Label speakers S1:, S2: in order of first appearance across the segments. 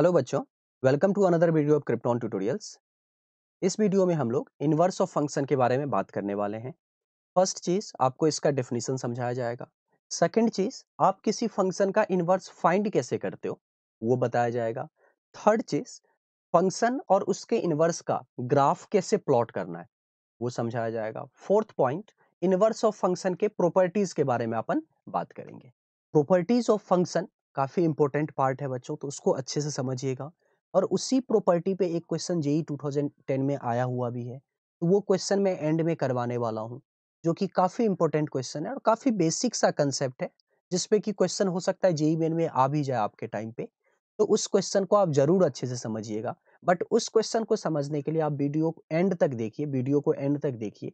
S1: Hello बच्चों welcome to another video of Krypton tutorials इस वीडियो में हम लोग इन्वर्स ऑफ फंक्शन के बारे में बात करने वाले हैं फर्स्ट चीज़ आपको इसका डेफिनेशन समझाया जाएगा सेकंड चीज़ आप किसी फंक्शन का इन्वर्स फाइंड कैसे करते हो वो बताया जाएगा थर्ड चीज़ फंक्शन और उसके इन्वर्स का ग्राफ कैसे प्लॉट करना है वो समझाया जाएगा fourth point inverse of function के प्रॉपर्टीज़ के बारे में अपन बात करेंगे प्रॉपर्टीज़ ऑफ फंक्शन काफ़ी इम्पोर्टेंट पार्ट है बच्चों तो उसको अच्छे से समझिएगा और उसी प्रॉपर्टी पे एक क्वेश्चन जेई 2010 में आया हुआ भी है तो वो क्वेश्चन मैं एंड में करवाने वाला हूँ जो कि काफ़ी इंपॉर्टेंट क्वेश्चन है और काफ़ी बेसिक सा कंसेप्ट है जिसपे कि क्वेश्चन हो सकता है जेई मेन में आ भी जाए आपके टाइम पे तो उस क्वेश्चन को आप जरूर अच्छे से समझिएगा बट उस क्वेश्चन को समझने के लिए आप वीडियो को एंड तक देखिए वीडियो को एंड तक देखिए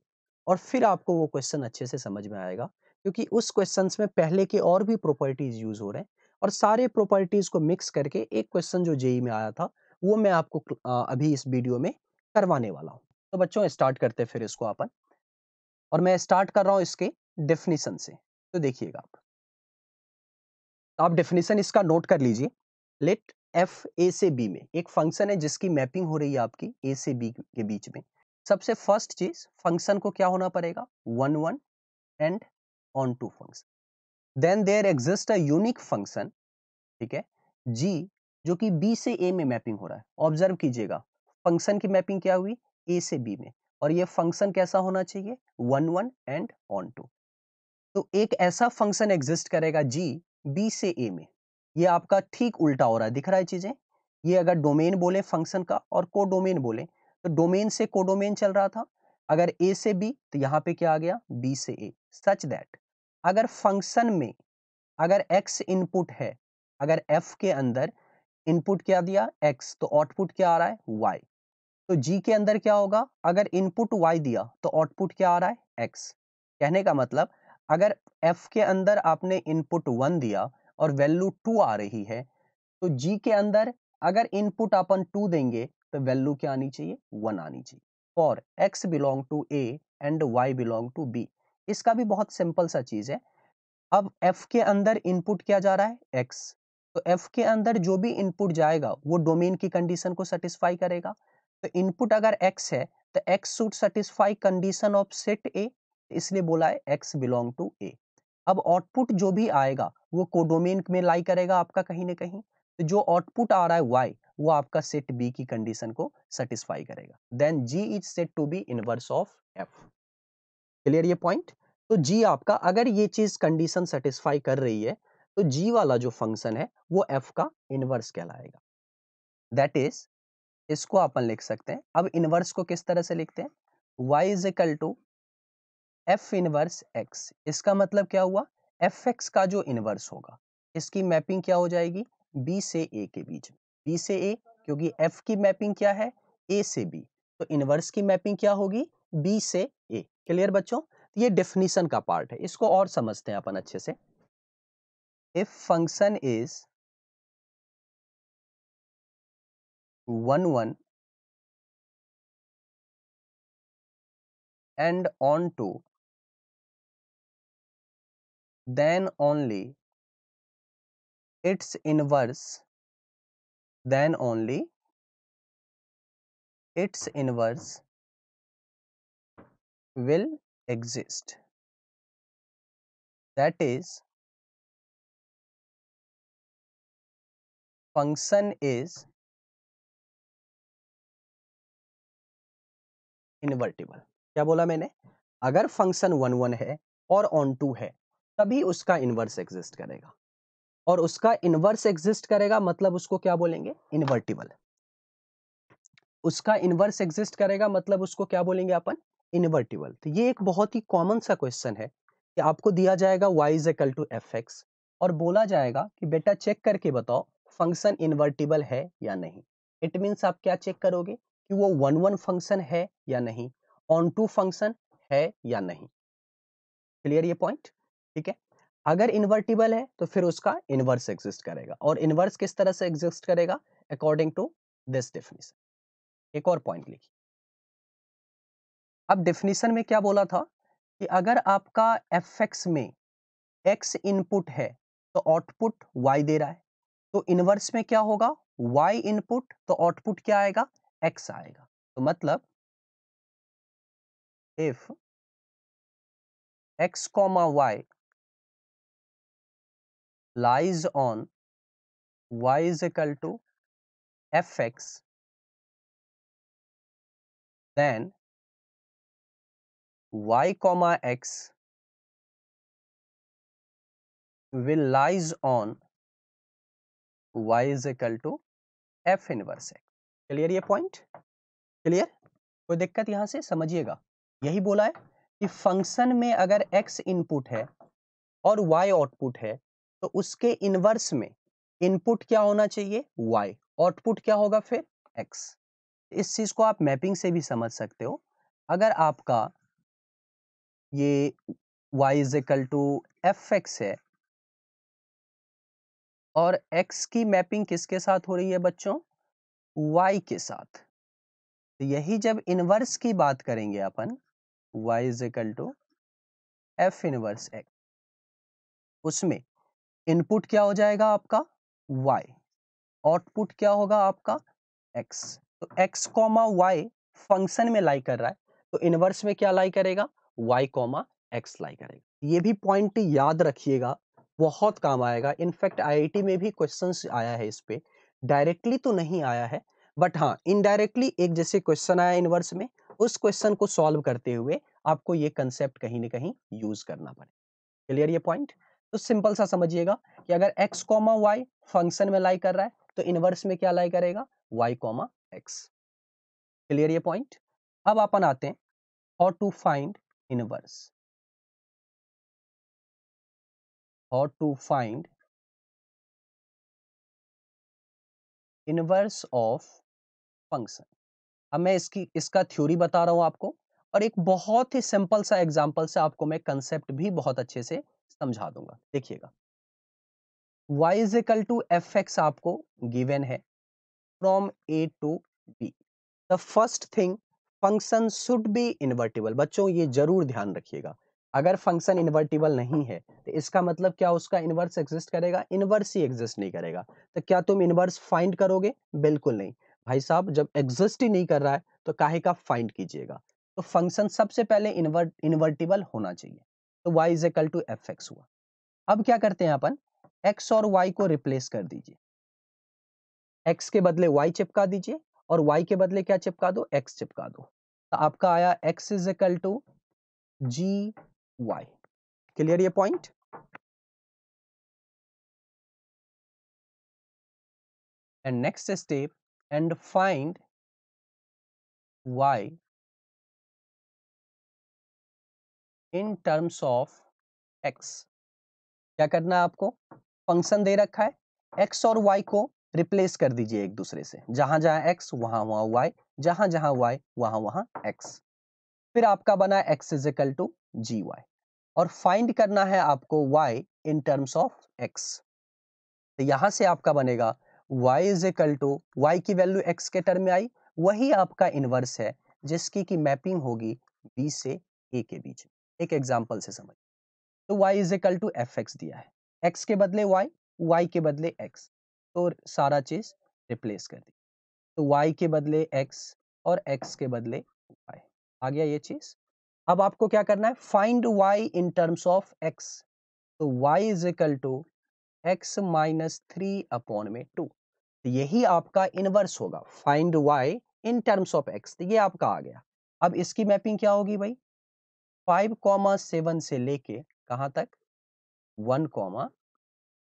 S1: और फिर आपको वो क्वेश्चन अच्छे से समझ में आएगा क्योंकि उस क्वेश्चन में पहले के और भी प्रॉपर्टीज यूज हो रहे हैं और सारे प्रॉपर्टीज़ को मिक्स करके एक क्वेश्चन जो जेई में आया था वो मैं आपको अभी इस वीडियो में करवाने वाला हूँ तो बच्चों स्टार्ट करते फिर इसको अपन और मैं स्टार्ट कर रहा हूँ इसके डेफिनेशन से तो देखिएगा आप आप डेफिनेशन इसका नोट कर लीजिए लेट एफ ए से बी में एक फंक्शन है जिसकी मैपिंग हो रही है आपकी ए से बी के बीच में सबसे फर्स्ट चीज फंक्शन को क्या होना पड़ेगा one one and onto function then there exist a unique function ठीक है जी जो कि बी से ए में मैपिंग हो रहा है ऑब्जर्व कीजिएगा फंक्शन की मैपिंग क्या हुई ए से बी में और ये फंक्शन कैसा होना चाहिए one one and onto तो एक ऐसा फंक्शन एग्जिस्ट करेगा जी बी से ए में ये आपका ठीक उल्टा हो रहा है दिख रहा है चीजें ये अगर डोमेन बोले फंक्शन का और को डोमेन बोले तो डोमेन से कोडोमेन चल रहा था अगर ए से बी तो यहाँ पे क्या आ गया बी से ए सच दैट अगर फंक्शन में अगर x इनपुट है अगर f के अंदर इनपुट क्या दिया x तो आउटपुट क्या आ रहा है y तो g के अंदर क्या होगा अगर इनपुट y दिया तो आउटपुट क्या आ रहा है x कहने का मतलब अगर f के अंदर आपने इनपुट वन दिया और वैल्यू टू आ रही है तो g के अंदर अगर इनपुट अपन टू देंगे तो वैल्यू क्या आनी चाहिए वन आनी चाहिए और x belong to A and y belong to B इसका भी बहुत सिंपल सा चीज़ है अब एफ के अंदर इनपुट क्या जा रहा है एक्स तो एफ के अंदर जो भी इनपुट जाएगा वो डोमेन की कंडीशन को सेटिस्फाई करेगा तो इनपुट अगर एक्स है तो x should satisfy condition of set A इसलिए बोला है एक्स बिलोंग टू ए अब आउटपुट जो भी आएगा वो कोडोमेन में लाई करेगा आपका कहीं ना कहीं तो जो आउटपुट आ रहा है वाई वो आपका सेट बी की कंडीशन को सेटिस्फाई करेगा then g is set to be inverse of f clear ये पॉइंट तो जी आपका अगर ये चीज कंडीशन सेटिस्फाई कर रही है तो जी वाला जो फंक्शन है वो एफ का इनवर्स कहलाएगा दैट इज इसको अपन लिख सकते हैं अब इनवर्स को किस तरह से लिखते हैं y is equal to f inverse x इसका मतलब क्या हुआ एफ एक्स का जो इनवर्स होगा इसकी मैपिंग क्या हो जाएगी बी से ए के बीच बी से ए क्योंकि एफ की मैपिंग क्या है ए से बी तो इनवर्स की मैपिंग क्या होगी बी से ए क्लियर बच्चों
S2: तो ये डेफिनेशन का पार्ट है इसको और समझते हैं अपन अच्छे से if function is one one and onto then only its inverse then only its inverse will exist that is function is invertible क्या बोला मैंने अगर
S1: फंक्शन वन वन है और ऑन टू है तभी उसका इनवर्स एग्जिस्ट करेगा और उसका इनवर्स एग्जिस्ट करेगा मतलब उसको क्या बोलेंगे इनवर्टिबल उसका इनवर्स एग्जिस्ट करेगा मतलब उसको क्या बोलेंगे अपन इनवर्टिबल तो ये एक बहुत ही कॉमन सा क्वेश्चन है कि आपको दिया जाएगा y is equal to f x और बोला जाएगा कि बेटा चेक करके बताओ फंक्शन इन्वर्टिबल है या नहीं इट मीन्स आप क्या चेक करोगे कि वो वन वन फंक्शन है या नहीं ऑन टू फंक्शन है या नहीं क्लियर ये पॉइंट ठीक है अगर इन्वर्टिबल है तो फिर उसका इन्वर्स एग्जिस्ट करेगा और इन्वर्स किस तरह से एग्जिस्ट करेगा अकॉर्डिंग टू दिस डेफिनेशन एक और पॉइंट लिखिए अब डेफिनेशन में क्या बोला था कि अगर आपका एफ एक्स में एक्स इनपुट है तो आउटपुट वाई दे रहा है तो इनवर्स में क्या होगा वाई इनपुट तो आउटपुट क्या आएगा
S2: एक्स आएगा तो मतलब if x comma y on y is equal to f x then y comma x will lies on y is equal to f inverse x clear ये
S1: पॉइंट क्लियर कोई दिक्कत यहाँ से समझिएगा यही बोला है कि फंक्शन में अगर x इनपुट है और y आउटपुट है तो उसके इनवर्स में इनपुट क्या होना चाहिए y आउटपुट क्या होगा फिर x इस चीज़ को आप मैपिंग से भी समझ सकते हो अगर आपका ये y is equal to f x है और x की मैपिंग किसके साथ हो रही है बच्चों y के साथ तो यही जब इनवर्स की बात करेंगे अपन y is equal to f inverse x उसमें इनपुट क्या हो जाएगा आपका y आउटपुट क्या होगा आपका x तो x कॉमा वाई फंक्शन में लाई कर रहा है तो इनवर्स में क्या लाई करेगा वाई कॉमा एक्स लाई करेगा ये भी पॉइंट याद रखिएगा बहुत काम आएगा इनफैक्ट आई में भी क्वेश्चन आया है इस पर डायरेक्टली तो नहीं आया है बट हाँ इनडायरेक्टली एक जैसे क्वेश्चन आया इनवर्स में उस क्वेश्चन को सॉल्व करते हुए आपको ये कंसेप्ट कहीं ना कहीं यूज करना पड़ेगा क्लियर ये पॉइंट तो सिंपल सा समझिएगा कि अगर x कॉमा वाई फंक्शन में लाई कर रहा है तो इनवर्स में क्या लाई करेगा y कॉमा एक्स
S2: क्लियर ये पॉइंट अब अपन आते हैं how to find inverse or to find inverse of function
S1: अब मैं इसकी इसका थ्योरी बता रहा हूं आपको और एक बहुत ही सिंपल सा एग्जांपल से आपको मैं कंसेप्ट भी बहुत अच्छे से समझा दूंगा देखिएगा y is equal to f x आपको गिवेन है from A to B the first thing function should be invertible बच्चों ये जरूर ध्यान रखिएगा अगर फंक्शन इन्वर्टिबल नहीं है तो इसका मतलब क्या उसका इन्वर्स एग्जिस्ट करेगा इन्वर्स ही एग्जिस्ट नहीं करेगा तो क्या तुम इन्वर्स फाइंड करोगे बिल्कुल नहीं भाई साहब जब एग्जिस्ट ही नहीं कर रहा है तो काहे का फाइंड कीजिएगा तो फंक्शन सबसे पहले इन्वर्ट इन्वर्टिबल होना चाहिए तो y is equal to f x हुआ अब क्या करते हैं अपन एक्स और वाई को रिप्लेस कर दीजिए एक्स के बदले वाई चिपका दीजिए और y के बदले क्या चिपका दो x चिपका दो तो आपका आया x is equal to g
S2: y clear ये point and next step and find y in terms of x क्या करना है आपको फंक्शन दे
S1: रखा है x और y को रिप्लेस कर दीजिए एक दूसरे से जहां जहां x वहां वहां y जहां जहां y वहां वहां x फिर आपका बना x is equal to g y और फाइंड करना है आपको y in terms of x तो यहां से आपका बनेगा y is equal to y की वैल्यू x के टर्म में आई वही आपका इनवर्स है जिसकी की मैपिंग होगी b से a के बीच एक एग्जाम्पल से समझ तो y is equal to f x दिया है x के बदले y y के बदले x तो सारा चीज रिप्लेस कर दी तो y के बदले x और x के बदले y आ गया ये चीज अब आपको क्या करना है find y in terms of x तो y is equal to x minus three upon में टू तो यही आपका इनवर्स होगा find y in terms of x तो ये आपका आ गया अब इसकी मैपिंग क्या होगी भाई फाइव कॉमा सेवन से लेके कहां तक वन कॉमा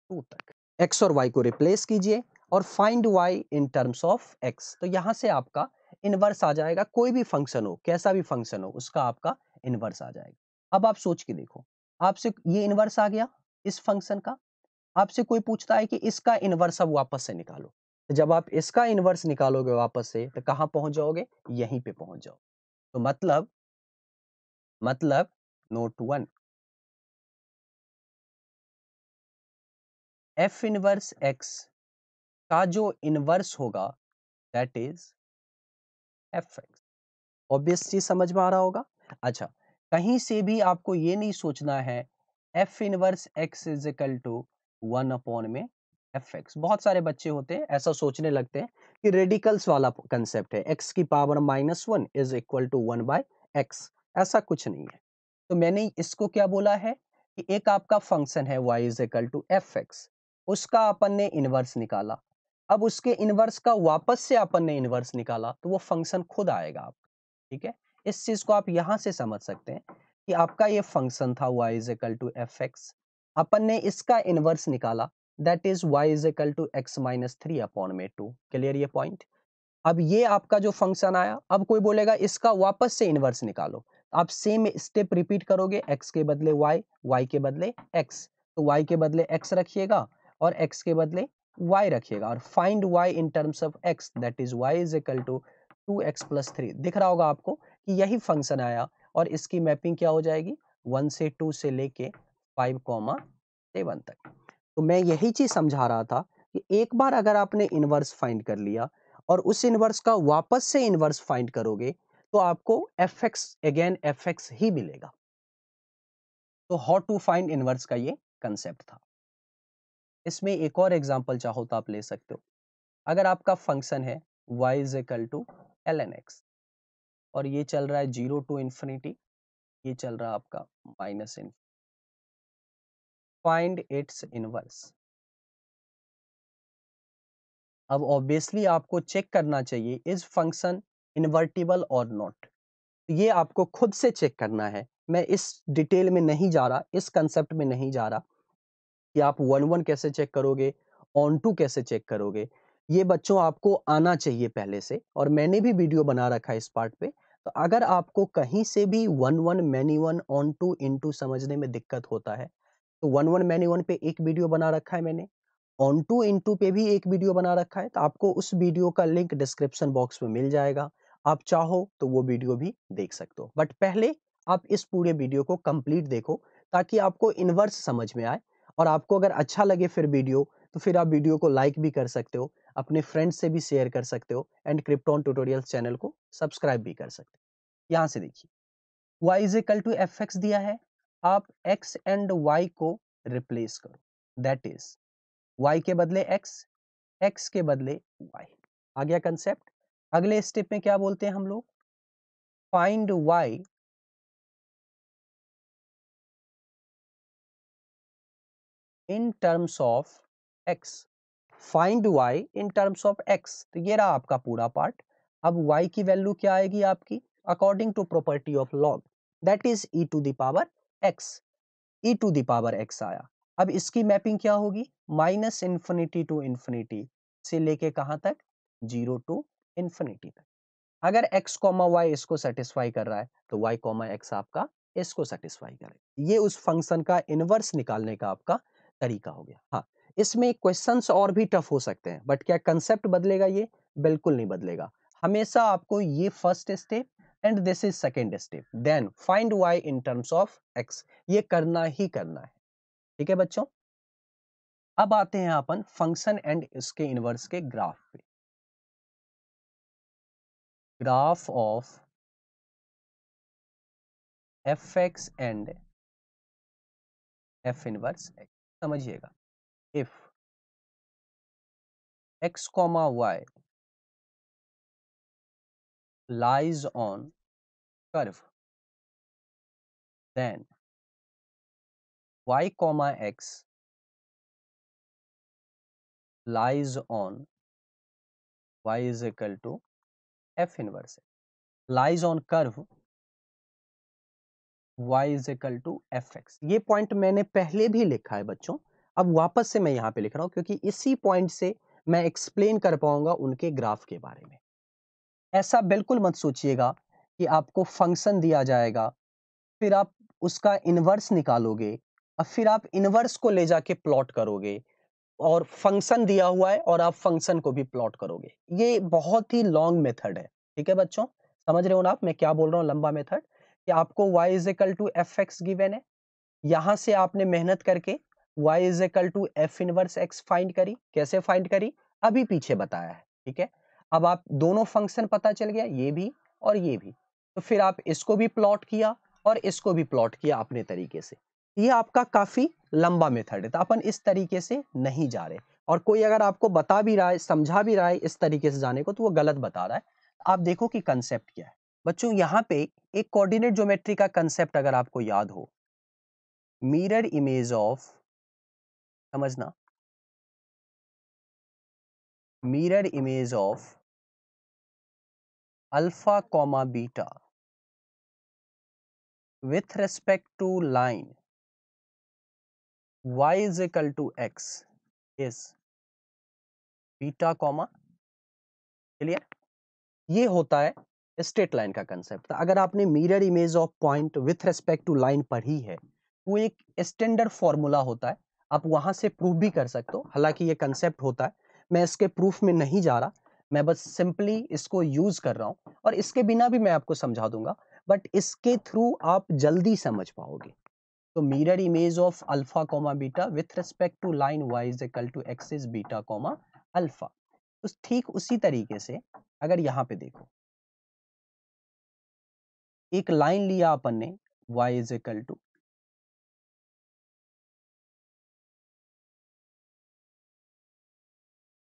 S1: टू तक एक्स और वाई को रिप्लेस कीजिए और find y in terms of x तो यहाँ से आपका इन्वर्स आ जाएगा कोई भी फंक्शन हो कैसा भी फंक्शन हो उसका आपका इन्वर्स आ जाएगा अब आप सोच के देखो आपसे ये इन्वर्स आ गया इस फंक्शन का आपसे कोई पूछता है कि इसका इन्वर्स अब वापस से निकालो तो जब आप इसका इन्वर्स निकालोगे वापस से तो कहाँ
S2: पहुंच जाओगे यहीं पे पहुंच जाओगे तो मतलब मतलब note one f inverse x का जो इनवर्स होगा that is
S1: f x obviously समझ में आ रहा होगा अच्छा कहीं से भी आपको ये नहीं सोचना है f inverse x is equal to one upon में एफ एक्स बहुत सारे बच्चे होते हैं ऐसा सोचने लगते हैं कि रेडिकल्स वाला कंसेप्ट है एक्स की power minus one is equal to one by x ऐसा कुछ नहीं है तो मैंने इसको क्या बोला है कि एक आपका फंक्शन है y is equal to f x उसका अपन ने इनवर्स निकाला अब उसके इनवर्स का वापस से अपन ने इनवर्स निकाला तो वो फंक्शन खुद आएगा आप ठीक है इस चीज को आप यहां से समझ सकते हैं कि आपका ये फंक्शन था y is equal to f x अपन ने इसका इनवर्स निकाला that is y is equal to x minus three upon में टू क्लियर ये पॉइंट अब ये आपका जो फंक्शन आया अब कोई बोलेगा इसका वापस से इनवर्स निकालो आप सेम स्टेप रिपीट करोगे एक्स के बदले वाई वाई के बदले एक्स तो वाई के बदले एक्स रखिएगा और एक्स के बदले वाई रखिएगा और find y in terms of x that is y is equal to two x plus three दिख रहा होगा आपको कि यही फंक्शन आया और इसकी मैपिंग क्या हो जाएगी वन से टू से लेके फाइव कॉमा सेवन तक तो मैं यही चीज़ समझा रहा था कि एक बार अगर आपने इनवर्स फाइंड कर लिया और उस इनवर्स का वापस से इनवर्स फाइंड करोगे तो आपको f x again f x ही मिलेगा तो हाउ टू फाइंड इनवर्स का ये कंसेप्ट था इसमें एक और एग्जाम्पल चाहो तो आप ले सकते हो अगर आपका फंक्शन है y is equal to
S2: l n x और ये चल रहा है जीरो टू इन्फिनिटी ये चल रहा है आपका minus in find its inverse अब ऑब्वियसली आपको चेक करना चाहिए इज फंक्शन
S1: इन्वर्टिबल और नॉट ये आपको खुद से चेक करना है मैं इस डिटेल में नहीं जा रहा इस कंसेप्ट में नहीं जा रहा कि आप वन वन कैसे चेक करोगे ऑन टू कैसे चेक करोगे ये बच्चों आपको आना चाहिए पहले से और मैंने भी वीडियो बना रखा है इस पार्ट पे तो अगर आपको कहीं से भी one one many one onto into समझने में दिक्कत होता है तो वन वन मैनी वन पे एक वीडियो बना रखा है मैंने ऑन टू इन टू पे भी एक वीडियो बना रखा है तो आपको उस वीडियो का लिंक डिस्क्रिप्शन बॉक्स में मिल जाएगा आप चाहो तो वो वीडियो भी देख सकते हो बट पहले आप इस पूरे वीडियो को कंप्लीट देखो ताकि आपको इनवर्स समझ में आए और आपको अगर अच्छा लगे फिर वीडियो तो फिर आप वीडियो को लाइक भी कर सकते हो अपने फ्रेंड्स से भी शेयर कर सकते हो एंड क्रिप्टॉन ट्यूटोरियल चैनल को सब्सक्राइब भी कर सकते हो यहाँ से देखिए y is equal to f x दिया है आप x एंड y को रिप्लेस करो दैट इज y के बदले x, x के बदले y आ गया कंसेप्ट अगले स्टेप में
S2: क्या बोलते हैं हम लोग find y in terms of
S1: x find y in terms of x तो ये रहा आपका पूरा पार्ट अब y की वैल्यू क्या आएगी आपकी according to property of log that is e to the power x e to the power x आया अब इसकी मैपिंग क्या होगी माइनस इन्फिनिटी टू इन्फिनिटी से लेके कहाँ तक जीरो टू इन्फिनिटी तक अगर x कॉमा y इसको सेटिस्फाई कर रहा है तो y कॉमा एक्स आपका इसको सेटिस्फाई करेगा ये उस फंक्शन का इनवर्स निकालने का आपका तरीका हो गया हाँ इसमें क्वेश्चंस और भी टफ हो सकते हैं बट क्या कंसेप्ट बदलेगा ये बिल्कुल नहीं बदलेगा हमेशा आपको ये first step and this is second step then find y in terms of
S2: x ये करना ही करना है ठीक है बच्चों अब आते हैं अपन फंक्शन एंड इसके इनवर्स के ग्राफ पे graph of f x and f inverse x समझिएगा if x comma y lies on curve then y comma x lies on y is equal to f inverse lies on curve y is equal
S1: to f x ये point मैंने पहले भी लिखा है बच्चों अब वापस से मैं यहाँ पे लिख रहा हूँ क्योंकि इसी पॉइंट से मैं एक्सप्लेन कर पाऊंगा उनके ग्राफ के बारे में ऐसा बिल्कुल मत सोचिएगा कि आपको फंक्शन दिया जाएगा फिर आप उसका इन्वर्स निकालोगे और फिर आप इन्वर्स को ले जाके प्लॉट करोगे और फंक्शन दिया हुआ है और आप फंक्शन को भी प्लॉट करोगे ये बहुत ही लॉन्ग मेथड है ठीक है बच्चों समझ रहे हो ना आप मैं क्या बोल रहा हूँ लंबा मेथड कि आपको y is equal to f x given है यहां से आपने मेहनत करके y is equal to f inverse x find करी कैसे फाइंड करी अभी पीछे बताया है ठीक है अब आप दोनों फंक्शन पता चल गया ये भी और ये भी तो फिर आप इसको भी प्लॉट किया और इसको भी प्लॉट किया अपने तरीके से ये आपका काफ़ी लंबा मेथड है तो अपन इस तरीके से नहीं जा रहे और कोई अगर आपको बता भी रहा है समझा भी रहा है इस तरीके से जाने को तो वो गलत बता रहा है आप देखो कि कंसेप्ट क्या है बच्चों यहाँ पे एक कोऑर्डिनेट ज्योमेट्री का कंसेप्ट अगर आपको याद हो
S2: मिरर इमेज ऑफ समझना mirror image of alpha comma beta with respect to line Y is equal to x is beta comma clear ये होता
S1: है स्ट्रेट लाइन का कंसेप्ट था तो अगर आपने mirror image of point with respect to line पढ़ी है वो एक स्टैंडर्ड फॉर्मूला होता है आप वहाँ से प्रूफ भी कर सकते हो हालांकि ये कंसेप्ट होता है मैं इसके प्रूफ में नहीं जा रहा मैं बस सिंपली इसको यूज़ कर रहा हूँ और इसके बिना भी मैं आपको समझा दूंगा बट इसके थ्रू आप जल्दी समझ पाओगे तो mirror image of alpha comma beta with respect to line Y is equal to x is beta comma alpha तो ठीक उसी तरीके से अगर यहाँ पे देखो
S2: एक लाइन लिया अपन ने y इज इक्वल टू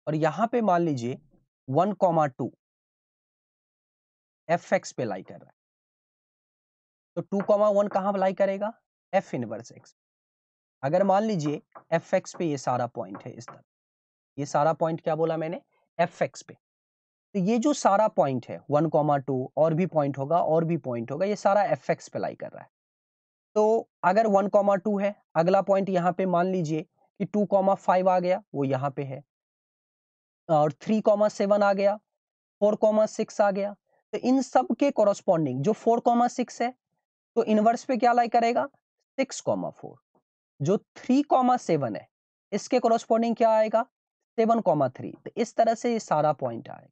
S2: और यहां पे मान लीजिए one comma two f x पे लाई कर रहा है तो टू कॉमा वन कहाँ लाई करेगा
S1: एफ इनवर्स एक्स अगर मान लीजिए एफ एक्स पे ये सारा पॉइंट है इस तरह ये सारा पॉइंट क्या बोला मैंने एफ एक्स पे तो ये जो सारा पॉइंट है वन कॉमा टू और भी पॉइंट होगा और भी पॉइंट होगा ये सारा एफ एक्स पे लाई कर रहा है तो अगर वन कॉमा टू है अगला पॉइंट यहाँ पे मान लीजिए कि टू कॉमा फाइव आ गया वो यहाँ पे है और थ्री कॉमा सेवन आ गया फोर कॉमा सिक्स आ गया तो इन सब के कॉरस्पॉन्डिंग जो फोर कॉमा सिक्स है तो इनवर्स पे क्या लाई करेगा सिक्स कॉमा फोर जो थ्री कॉमा सेवन है इसके कॉरस्पॉन्डिंग क्या आएगा सेवन कॉमा थ्री तो इस तरह से ये सारा पॉइंट आएगा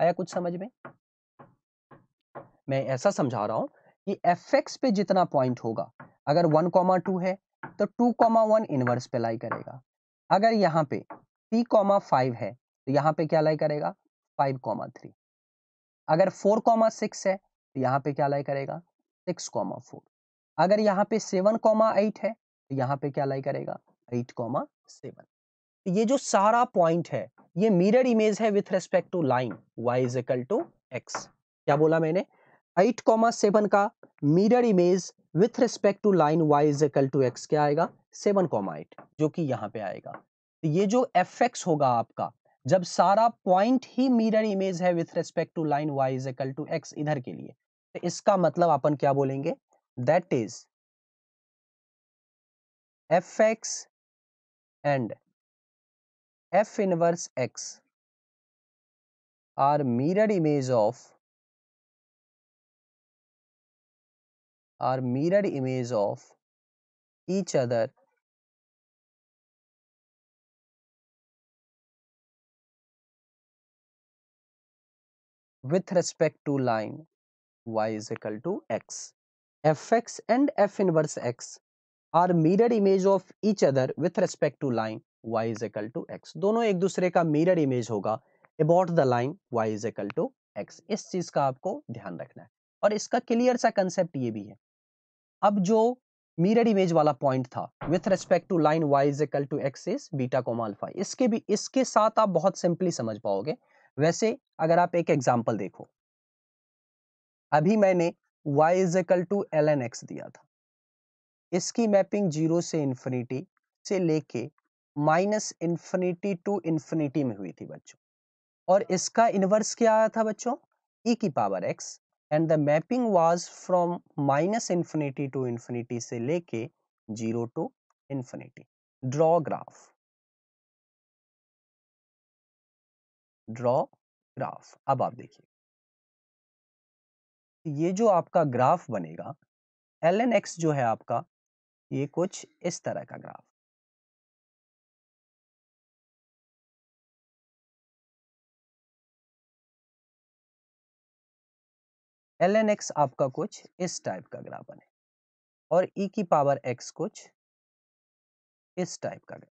S1: आया कुछ समझ में मैं ऐसा समझा रहा हूं कि एफ पे जितना पॉइंट होगा अगर वन कॉमा टू है तो टू कॉमा वन इनवर्स पे लाई करेगा अगर यहाँ पे थ्री कॉमा फाइव है तो यहाँ पे क्या लाई करेगा फाइव कॉमा थ्री अगर फोर कॉमा सिक्स है तो यहाँ पे क्या लाई करेगा सिक्स कॉमा फोर अगर यहाँ पे सेवन कॉमा एट है तो यहाँ पे क्या लाई करेगा एट कॉमा सेवन ये जो सारा पॉइंट है ये मिरर इमेज है with respect to line Y is equal to X क्या बोला मैंने एट कॉमा सेवन का mirror image with respect to line Y is equal to X क्या आएगा सेवन कॉमा एट जो कि यहाँ पे आएगा तो ये जो एफ एक्स होगा आपका जब सारा पॉइंट ही मिरर इमेज है with respect to line Y is
S2: equal to x इधर के लिए तो इसका मतलब अपन क्या बोलेंगे that is f x and F inverse X are mirror image of are mirror image of each other with respect to line y is equal to x. fx and f inverse
S1: x are mirror image of each other with respect to line y is equal to x दोनों एक दूसरे का mirror image होगा about the line y is equal to x इस चीज का आपको ध्यान रखना है और इसका क्लियर सा कंसेप्ट ये भी है अब जो मिरर इमेज वाला पॉइंट था with respect to line y is equal to x is beta comma alpha इसके भी इसके साथ आप बहुत सिंपली समझ पाओगे वैसे अगर आप एक एग्जाम्पल देखो अभी मैंने y is equal to l n x दिया था इसकी मैपिंग जीरो से इन्फिनिटी से लेके माइनस इन्फिनिटी टू इन्फिनिटी में हुई थी बच्चों और इसका इनवर्स क्या आया था बच्चों e की power x and the mapping was from minus infinity to infinity से
S2: लेके zero to infinity draw graph draw graph अब आप देखिए ये जो आपका ग्राफ बनेगा एल एन एक्स जो है आपका ये कुछ इस तरह का ग्राफ एल एन एक्स आपका कुछ इस टाइप का ग्राफ बने और e की पावर x कुछ इस टाइप का ग्राफ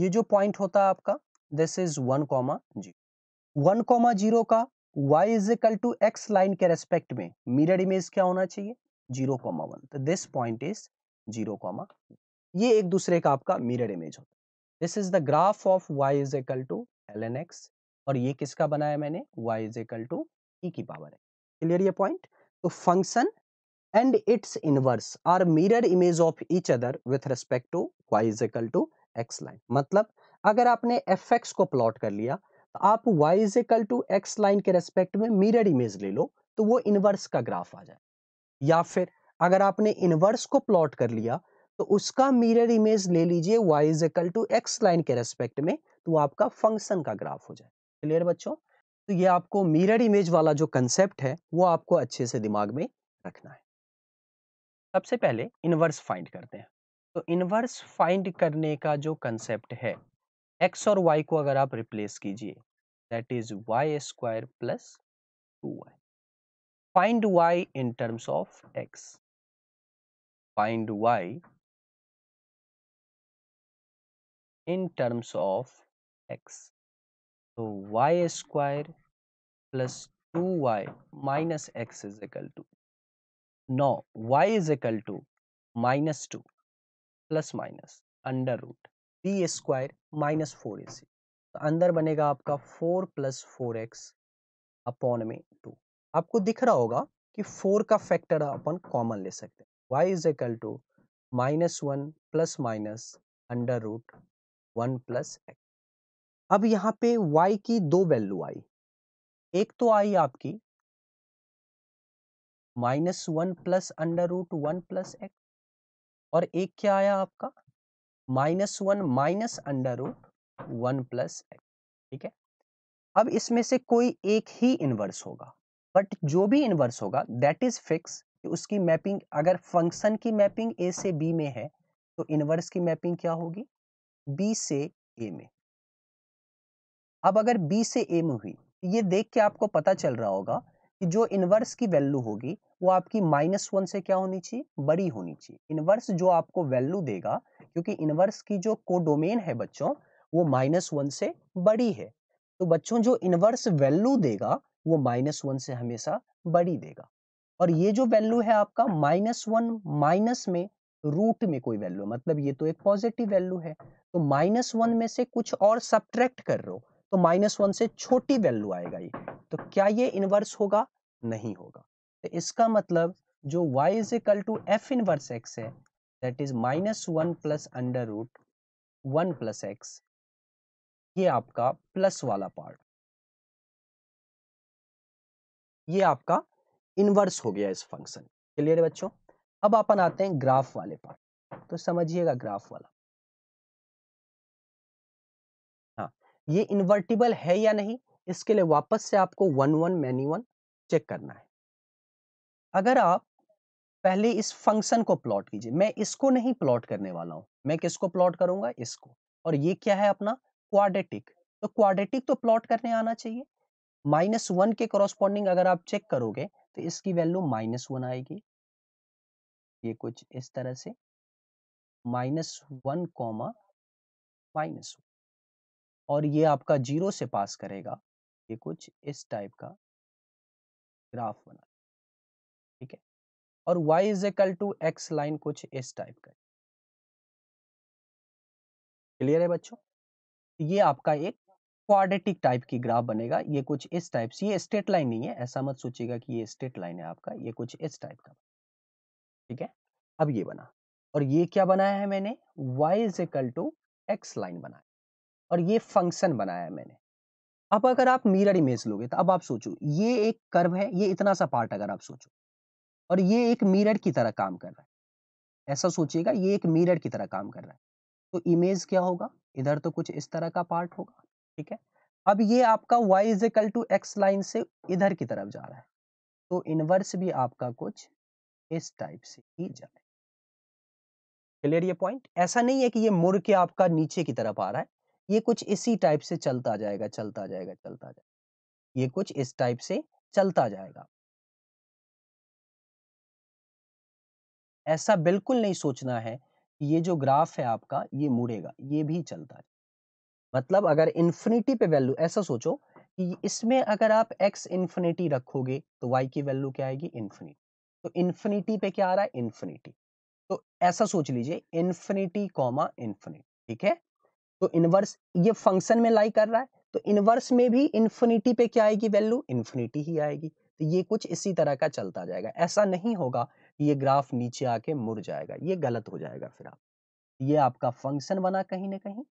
S1: ये जो पॉइंट होता है आपका this is one comma zero one comma zero का y is equal to x line के रेस्पेक्ट में मिरर इमेज क्या होना चाहिए जीरो कॉमा वन तो this point is zero comma ये एक दूसरे का आपका मिरर इमेज होता है this is the graph of y is equal to l n x और ये किसका बनाया मैंने y is equal to e की पावर है क्लियर ये पॉइंट तो function and its inverse are mirror image of each other with respect to y is equal to x line मतलब अगर आपने एफ एक्स को प्लॉट कर लिया तो आप y is equal to x line के रेस्पेक्ट में मिरर इमेज ले लो तो वो इनवर्स का ग्राफ आ जाए या फिर अगर आपने इनवर्स को प्लॉट कर लिया तो उसका मिरर इमेज ले लीजिए y is equal to x line के रेस्पेक्ट में तो आपका फंक्शन का ग्राफ हो जाए क्लियर बच्चों तो ये आपको मिरर इमेज वाला जो कंसेप्ट है वो आपको अच्छे से दिमाग में रखना है सबसे पहले इनवर्स फाइंड करते हैं तो इनवर्स फाइंड करने का जो कंसेप्ट है एक्स और वाई को अगर आप रिप्लेस कीजिए that is y square
S2: plus two y find y in terms of x find y in terms of x तो y square
S1: plus two y minus x is equal to नौ y is equal to minus two plus minus under root b square minus four a c तो अंदर बनेगा आपका four plus four x upon में two आपको दिख रहा होगा कि फोर का फैक्टर अपन कॉमन ले सकते हैं y is equal to minus one plus minus under root one plus x अब यहाँ पे y की दो वैल्यू आई एक तो आई आपकी minus one plus under root one plus x और एक क्या आया आपका minus one minus under root one plus x ठीक है अब इसमें से कोई एक ही इनवर्स होगा बट जो भी इन्वर्स होगा दैट इज फिक्स कि उसकी मैपिंग अगर फंक्शन की मैपिंग ए से बी में है तो इनवर्स की मैपिंग क्या होगी बी से ए में अब अगर बी से ए में हुई ये देख के आपको पता चल रहा होगा कि जो इनवर्स की वैल्यू होगी वो आपकी माइनस वन से क्या होनी चाहिए बड़ी होनी चाहिए इनवर्स जो आपको वैल्यू देगा क्योंकि इनवर्स की जो कोडोमेन है बच्चों वो माइनस वन से बड़ी है तो बच्चों जो इनवर्स वैल्यू देगा वो माइनस वन से हमेशा बड़ी देगा और ये जो वैल्यू है आपका माइनस वन माइनस में रूट में कोई वैल्यू मतलब ये तो एक पॉजिटिव वैल्यू है तो माइनस वन में से कुछ और सब्ट्रैक्ट कर रहे हो तो माइनस वन से छोटी वैल्यू आएगा ये तो क्या ये इनवर्स होगा नहीं होगा तो इसका मतलब जो y is equal to f inverse x है that is minus one plus under root one plus
S2: x ये आपका प्लस वाला पार्ट ये आपका इनवर्स हो गया इस फंक्शन क्लियर है बच्चों
S1: अब अपन आते हैं ग्राफ वाले पार्ट तो समझिएगा ग्राफ वाला ये इन्वर्टिबल है या नहीं इसके लिए वापस से आपको one one many one check करना है अगर आप पहले इस फंक्शन को प्लॉट कीजिए मैं इसको नहीं प्लॉट करने वाला हूं मैं किसको प्लॉट करूंगा इसको और ये क्या है अपना क्वाडेटिक तो क्वाडेटिक तो प्लॉट करने आना चाहिए माइनस वन के कॉरस्पॉन्डिंग अगर आप चेक करोगे तो इसकी वैल्यू माइनस वन आएगी ये कुछ इस तरह से minus one comma
S2: minus one और ये आपका जीरो से पास करेगा ये कुछ इस टाइप का ग्राफ बना ठीक है और y is equal to x line कुछ इस टाइप का क्लियर है
S1: बच्चों ये आपका एक क्वाड्रेटिक टाइप की ग्राफ बनेगा ये कुछ इस टाइप से ये स्ट्रेट लाइन नहीं है ऐसा मत सोचिएगा कि ये स्ट्रेट लाइन है आपका ये कुछ इस टाइप का ठीक है अब ये बना और ये क्या बनाया है मैंने y is equal to x line बनाया और ये फंक्शन बनाया है मैंने अब अगर आप मिरर इमेज लोगे तो अब आप सोचो ये एक कर्व है ये इतना सा पार्ट अगर आप सोचो और ये एक मिरर की तरह काम कर रहा है ऐसा सोचिएगा ये एक मिरर की तरह काम कर रहा है तो इमेज क्या होगा इधर तो कुछ इस तरह का पार्ट होगा ठीक है अब ये आपका y is equal to x line से इधर की तरफ जा रहा है तो इनवर्स भी आपका कुछ इस टाइप से ही जाए क्लियर ये पॉइंट ऐसा नहीं है कि ये मुड़ के आपका नीचे की तरफ
S2: आ रहा है ये कुछ इसी टाइप से चलता जाएगा चलता जाएगा चलता जाएगा ये कुछ इस टाइप से चलता जाएगा
S1: ऐसा बिल्कुल नहीं सोचना है कि ये जो ग्राफ है आपका ये मुड़ेगा ये भी चलता है मतलब अगर इन्फिनिटी पे वैल्यू ऐसा सोचो कि इसमें अगर आप एक्स इन्फिनिटी रखोगे तो वाई की वैल्यू क्या आएगी इन्फिनिटी तो इन्फिनिटी पे क्या आ रहा है इन्फिनिटी तो ऐसा सोच लीजिए इन्फिनिटी कॉमा इन्फिनिटी ठीक है तो इनवर्स ये फंक्शन में लाई कर रहा है तो इनवर्स में भी इन्फिनिटी पे क्या आएगी वैल्यू इन्फिनिटी ही आएगी तो ये कुछ इसी तरह का चलता जाएगा ऐसा नहीं होगा कि ये ग्राफ नीचे आके मुड़ जाएगा ये गलत हो जाएगा फिर आप ये आपका फंक्शन बना कहीं ना कहीं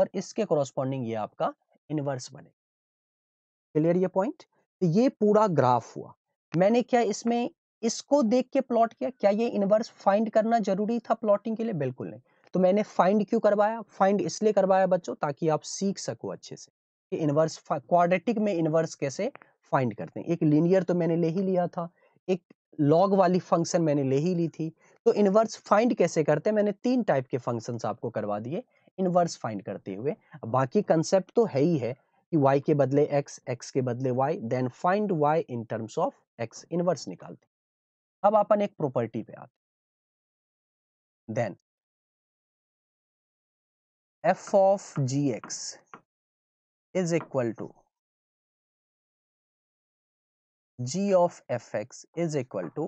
S1: और इसके कॉरस्पॉन्डिंग ये आपका इनवर्स बनेगा क्लियर ये पॉइंट तो ये पूरा ग्राफ हुआ मैंने क्या इसमें इसको देख के प्लॉट किया क्या ये इनवर्स फाइंड करना जरूरी था प्लॉटिंग के लिए बिल्कुल नहीं तो मैंने फाइंड क्यों करवाया फाइंड इसलिए करवाया बच्चों ताकि आप सीख सको अच्छे से कि इनवर्स क्वाड्रेटिक में इनवर्स कैसे फाइंड करते हैं एक लीनियर तो मैंने ले ही लिया था एक लॉग वाली फंक्शन मैंने ले ही ली थी तो इनवर्स फाइंड कैसे करते हैं मैंने तीन टाइप के फंक्शन आपको करवा दिए इनवर्स फाइंड करते हुए बाकी कंसेप्ट तो है ही है कि y के बदले x, x के बदले y, then
S2: find y in terms of x inverse निकालते अब अपन एक प्रॉपर्टी पे आते then f of gx is equal to g of fx is equal to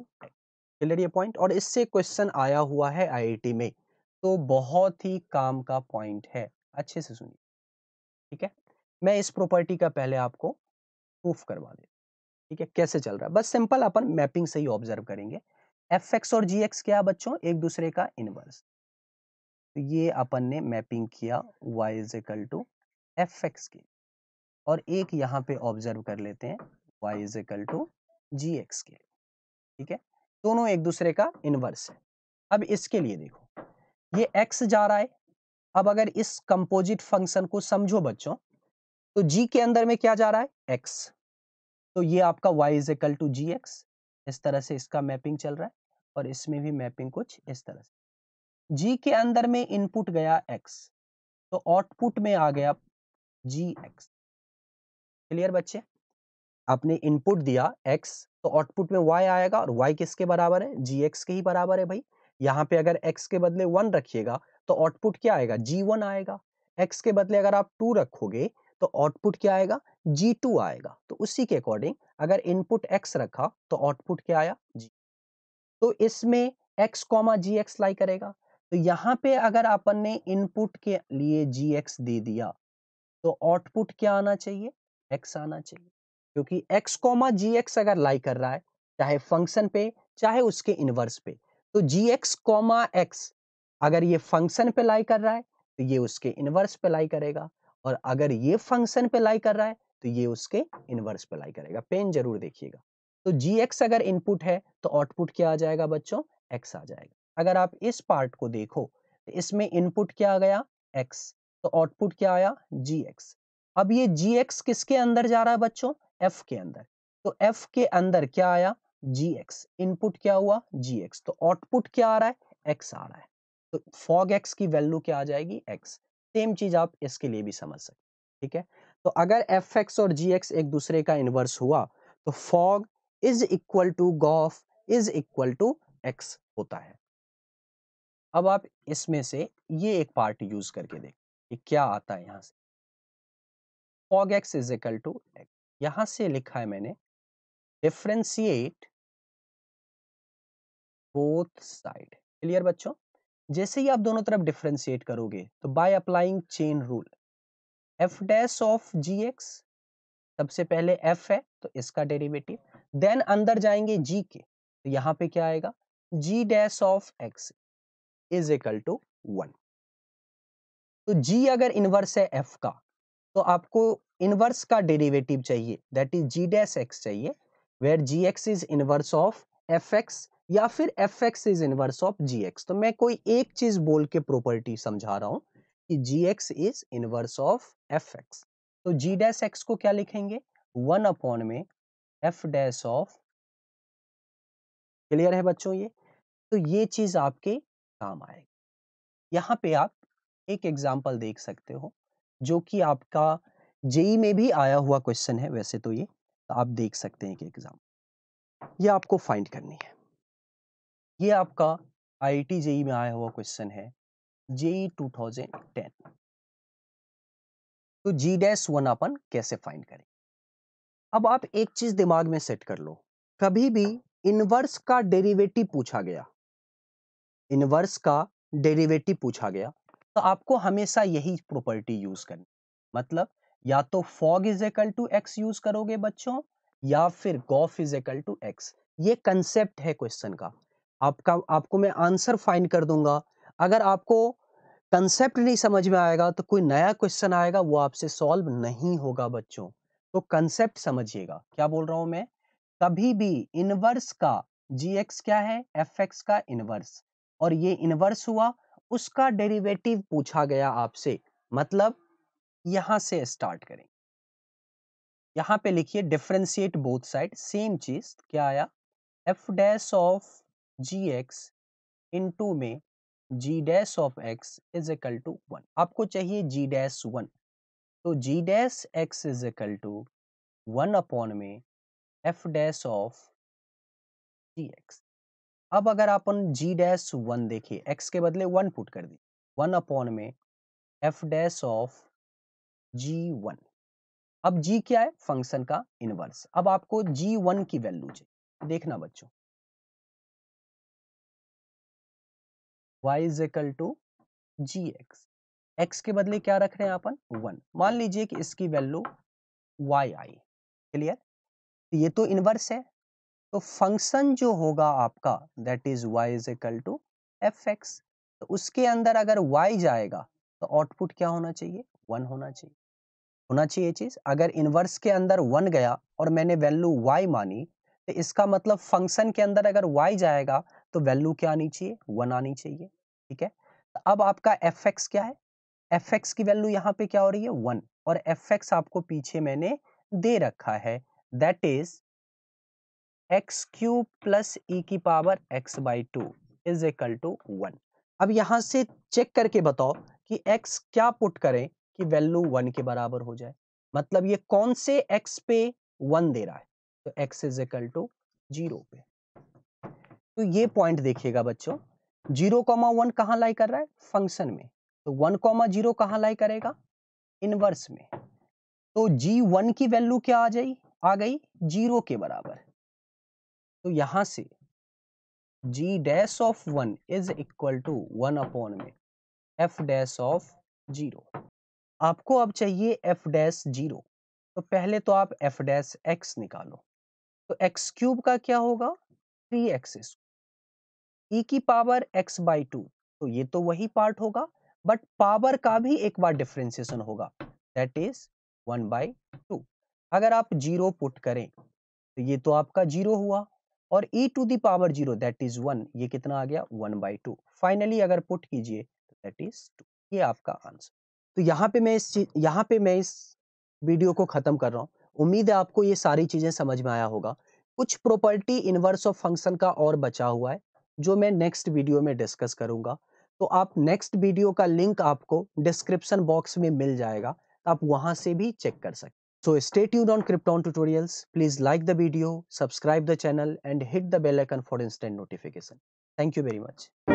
S2: clear ये पॉइंट और इससे
S1: क्वेश्चन आया हुआ है आईआईटी में तो बहुत ही काम का पॉइंट है अच्छे से सुनिए ठीक है मैं इस प्रॉपर्टी का पहले आपको प्रूफ करवा दे ठीक है कैसे चल रहा है बस सिंपल अपन मैपिंग से ही ऑब्जर्व करेंगे एफ एक्स और जी एक्स क्या बच्चों एक दूसरे का इनवर्स तो ये अपन ने मैपिंग किया y is equal to f x के और एक यहाँ पे ऑब्जर्व कर लेते हैं y is equal to g x के ठीक है दोनों एक दूसरे का इनवर्स है अब इसके लिए देखो ये एक्स जा रहा है अब अगर इस कंपोजिट फंक्शन को समझो बच्चों तो जी के अंदर में क्या जा रहा है एक्स तो ये आपका y is equal to g x इस तरह से इसका मैपिंग चल रहा है और इसमें भी मैपिंग कुछ इस तरह से जी के अंदर में इनपुट गया एक्स तो आउटपुट में आ गया जी एक्स क्लियर बच्चे आपने इनपुट दिया एक्स तो आउटपुट में वाई आएगा और वाई किसके बराबर है जी एक्स के ही बराबर है भाई यहाँ पे अगर एक्स के बदले वन रखिएगा तो आउटपुट क्या आएगा जी वन आएगा एक्स के बदले अगर आप टू रखोगे तो आउटपुट क्या आएगा जी टू आएगा तो उसी के अकॉर्डिंग अगर इनपुट एक्स रखा तो आउटपुट क्या आया जी तो इसमें x comma g x lie करेगा तो यहाँ पे अगर अपन ने इनपुट के लिए जी एक्स दे दिया तो आउटपुट क्या आना चाहिए एक्स आना चाहिए क्योंकि एक्स कॉमा जी एक्स अगर लाई कर रहा है चाहे फंक्शन पे चाहे उसके इनवर्स पे तो जी एक्स कॉमा एक्स अगर ये फंक्शन पे लाई कर रहा है तो ये उसके इनवर्स पे लाई करेगा और अगर ये फंक्शन पे लाई कर रहा है तो ये उसके इनवर्स पे लाई करेगा पेन जरूर देखिएगा तो जी एक्स अगर इनपुट है तो आउटपुट क्या आ जाएगा बच्चों एक्स आ जाएगा अगर आप इस पार्ट को देखो तो इसमें इनपुट क्या आ गया एक्स तो आउटपुट क्या आया जी एक्स अब ये जी एक्स किसके अंदर जा रहा है बच्चों एफ के अंदर तो एफ के अंदर क्या आया जी एक्स इनपुट क्या हुआ जी एक्स तो आउटपुट क्या आ रहा है एक्स आ रहा है तो फॉग x की वैल्यू क्या आ जाएगी एक्स सेम चीज आप इसके लिए भी समझ सकते ठीक है तो अगर एफ एक्स और जी एक्स एक दूसरे का इन्वर्स हुआ तो fog is equal to gof is equal to x होता है अब आप इसमें से ये एक पार्ट यूज करके देखें कि क्या
S2: आता है यहाँ से fog x is equal to x यहाँ से लिखा है मैंने डिफ्रेंशिएट बोथ
S1: साइड क्लियर बच्चों जैसे ही आप दोनों तरफ डिफ्रेंशिएट करोगे तो by applying chain rule f dash of ji x सबसे पहले एफ है तो इसका डेरिवेटिव देन अंदर जाएंगे जी के तो यहाँ पे क्या आएगा g dash of x is equal to one तो जी अगर इनवर्स है एफ का तो आपको इनवर्स का डेरिवेटिव चाहिए that is g dash x चाहिए where g x is inverse of f x या फिर f x is inverse of ji x तो मैं कोई एक चीज बोल के प्रॉपर्टी समझा रहा हूँ कि g x is inverse of f x तो जी डैश एक्स को क्या लिखेंगे वन अपॉन में एफ डैश ऑफ क्लियर है बच्चों ये तो ये चीज आपके काम आएगा यहाँ पे आप एक एग्जाम्पल देख सकते हो जो कि आपका जेई में भी आया हुआ क्वेश्चन है वैसे तो ये तो आप देख सकते हैं कि एग्जाम ये आपको फाइंड करनी है ये आपका आई जेई में आया हुआ क्वेश्चन है जेई 2010 तो जी डैश वन अपन कैसे फाइंड करें अब आप एक चीज दिमाग में सेट कर लो कभी भी इनवर्स का डेरिवेटिव पूछा गया इनवर्स का डेरिवेटिव पूछा गया तो आपको हमेशा यही प्रॉपर्टी यूज करनी मतलब या तो fog is equal to x use करोगे बच्चों या फिर gof is equal to x ये कंसेप्ट है क्वेश्चन का आपका आपको मैं आंसर फाइन कर दूंगा अगर आपको कंसेप्ट नहीं समझ में आएगा तो कोई नया क्वेश्चन आएगा वो आपसे सॉल्व नहीं होगा बच्चों तो कंसेप्ट समझिएगा क्या बोल रहा हूं मैं कभी भी इनवर्स का जी एक्स क्या है एफ एक्स का इनवर्स और ये इनवर्स हुआ उसका डेरिवेटिव पूछा गया आपसे मतलब यहां से स्टार्ट करें यहां पे लिखिए डिफ्रेंशिएट बोथ साइड सेम चीज क्या आया F dash of ji X into में G dash of x is equal to one आपको चाहिए जी डैश वन तो जी dash X is equal to one upon में F dash of ji X अब अगर अपन जी डैश वन देखिए X के बदले वन पुट कर दी वन अपॉन में F dash of
S2: G one अब जी क्या है फंक्शन का इनवर्स अब आपको जी वन की वैल्यू चाहिए देखना बच्चों y is equal to g x x के बदले क्या रख
S1: रहे हैं अपन वन मान लीजिए कि इसकी वैल्यू y आई क्लियर तो ये तो इनवर्स है तो फंक्शन जो होगा आपका that is y is equal to f x तो उसके अंदर अगर वाई जाएगा तो आउटपुट क्या होना चाहिए वन होना चाहिए होना चाहिए चीज अगर इनवर्स के अंदर वन गया और मैंने वैल्यू वाई मानी तो इसका मतलब फंक्शन के अंदर अगर वाई जाएगा तो वैल्यू क्या आनी चाहिए वन आनी चाहिए ठीक है तो अब आपका एफ एक्स क्या है एफ एक्स की वैल्यू यहाँ पे क्या हो रही है वन और एफ एक्स आपको पीछे मैंने दे रखा है that is x cube plus e की power x by two is equal to one अब यहां से चेक करके बताओ कि x क्या पुट करें कि वैल्यू वन के बराबर हो जाए मतलब ये कौन से x पे वन दे रहा है तो x is equal to zero पे तो ये पॉइंट देखिएगा बच्चों जीरो कॉमा वन कहाँ लाई कर रहा है फंक्शन में तो वन कॉमा जीरो कहाँ लाई करेगा इनवर्स में तो जी वन की वैल्यू क्या आ जाए आ गई जीरो के बराबर तो यहां से g dash of one is equal to one upon में f डैश ऑफ जीरो आपको अब चाहिए f डैश जीरो तो पहले तो आप f डैश एक्स निकालो तो एक्स क्यूब का क्या होगा थ्री एक्स ई की पावर एक्स बाई टू तो ये तो वही पार्ट होगा बट पावर का भी एक बार डिफ्रेंसिएशन होगा that is one by two अगर आप जीरो पुट करें तो ये तो आपका जीरो हुआ और e to the power zero that is one ये कितना आ गया वन बाई टू फाइनली अगर पुट कीजिए तो दैट इज टू ये आपका आंसर तो यहाँ पे मैं इस यहाँ पे मैं इस वीडियो को खत्म कर रहा हूँ उम्मीद है आपको ये सारी चीजें समझ में आया होगा कुछ प्रॉपर्टी इनवर्स ऑफ फंक्शन का और बचा हुआ है जो मैं नेक्स्ट वीडियो में डिस्कस करूंगा तो आप नेक्स्ट वीडियो का लिंक आपको डिस्क्रिप्शन बॉक्स में मिल जाएगा आप वहां से भी चेक कर सकते So stay tuned on Krypton tutorials. Please like the video, subscribe the channel and hit the bell icon for instant notification. Thank you very much.